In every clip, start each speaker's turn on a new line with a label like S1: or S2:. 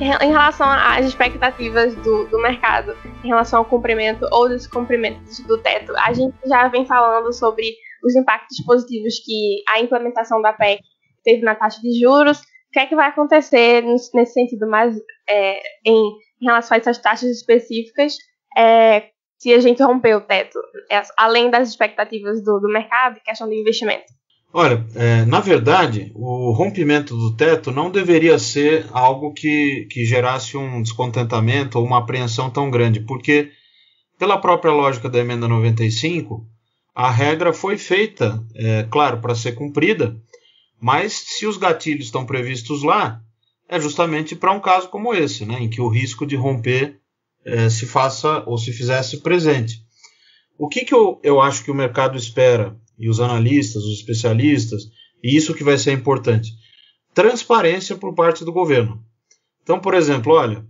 S1: em relação às expectativas do, do mercado, em relação ao cumprimento ou descumprimento do teto, a gente já vem falando sobre os impactos positivos que a implementação da PEC teve na taxa de juros. O que é que vai acontecer nesse sentido mais é, em, em, relação a essas taxas específicas é, se a gente romper o teto, é, além das expectativas do, do mercado e questão de investimento?
S2: Olha, é, na verdade, o rompimento do teto não deveria ser algo que, que gerasse um descontentamento ou uma apreensão tão grande, porque, pela própria lógica da emenda 95, a regra foi feita, é, claro, para ser cumprida, mas se os gatilhos estão previstos lá, é justamente para um caso como esse, né, em que o risco de romper é, se faça ou se fizesse presente. O que, que eu, eu acho que o mercado espera e os analistas, os especialistas, e isso que vai ser importante. Transparência por parte do governo. Então, por exemplo, olha,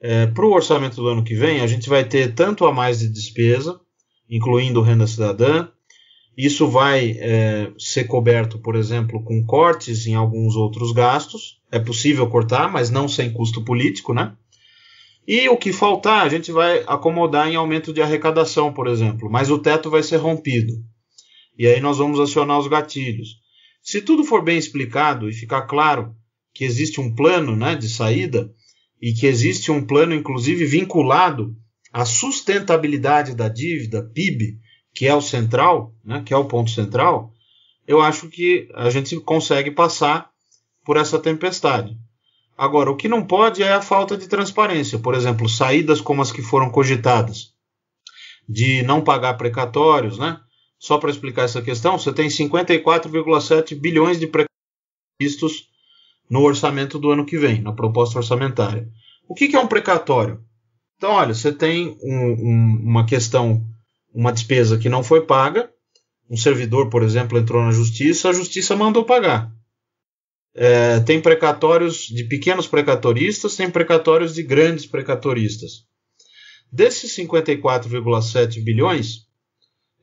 S2: é, para o orçamento do ano que vem, a gente vai ter tanto a mais de despesa, incluindo renda cidadã. Isso vai é, ser coberto, por exemplo, com cortes em alguns outros gastos. É possível cortar, mas não sem custo político, né? E o que faltar, a gente vai acomodar em aumento de arrecadação, por exemplo, mas o teto vai ser rompido e aí nós vamos acionar os gatilhos. Se tudo for bem explicado e ficar claro que existe um plano né, de saída e que existe um plano, inclusive, vinculado à sustentabilidade da dívida, PIB, que é o central, né, que é o ponto central, eu acho que a gente consegue passar por essa tempestade. Agora, o que não pode é a falta de transparência. Por exemplo, saídas como as que foram cogitadas, de não pagar precatórios, né? só para explicar essa questão, você tem 54,7 bilhões de precatórios no orçamento do ano que vem, na proposta orçamentária. O que, que é um precatório? Então, olha, você tem um, um, uma questão, uma despesa que não foi paga, um servidor, por exemplo, entrou na justiça, a justiça mandou pagar. É, tem precatórios de pequenos precatoristas, tem precatórios de grandes precatoristas. Desses 54,7 bilhões,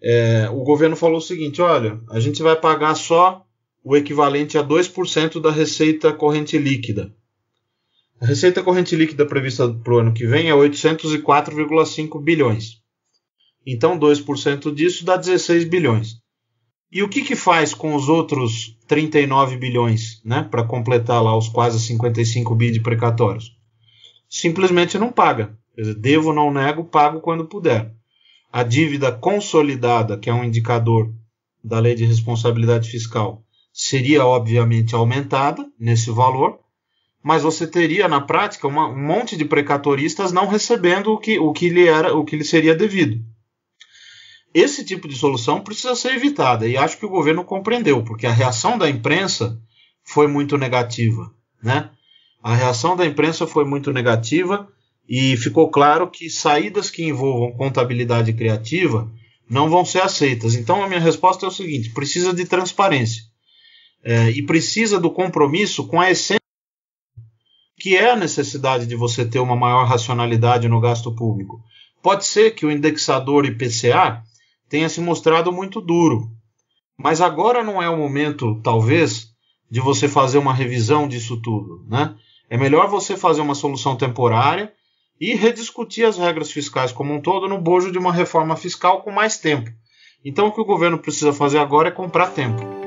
S2: é, o governo falou o seguinte: olha, a gente vai pagar só o equivalente a 2% da receita corrente líquida. A receita corrente líquida prevista para o ano que vem é 804,5 bilhões. Então, 2% disso dá 16 bilhões. E o que, que faz com os outros 39 bilhões, né, para completar lá os quase 55 bi de precatórios? Simplesmente não paga. Quer dizer, devo, não nego, pago quando puder a dívida consolidada, que é um indicador da lei de responsabilidade fiscal, seria obviamente aumentada nesse valor, mas você teria na prática uma, um monte de precatoristas não recebendo o que, o que lhe era o que lhe seria devido. Esse tipo de solução precisa ser evitada e acho que o governo compreendeu, porque a reação da imprensa foi muito negativa, né? A reação da imprensa foi muito negativa e ficou claro que saídas que envolvam contabilidade criativa não vão ser aceitas. Então, a minha resposta é o seguinte: precisa de transparência é, e precisa do compromisso com a essência, que é a necessidade de você ter uma maior racionalidade no gasto público. Pode ser que o indexador IPCA tenha se mostrado muito duro, mas agora não é o momento, talvez, de você fazer uma revisão disso tudo. Né? É melhor você fazer uma solução temporária e rediscutir as regras fiscais como um todo no bojo de uma reforma fiscal com mais tempo. Então, o que o governo precisa fazer agora é comprar tempo.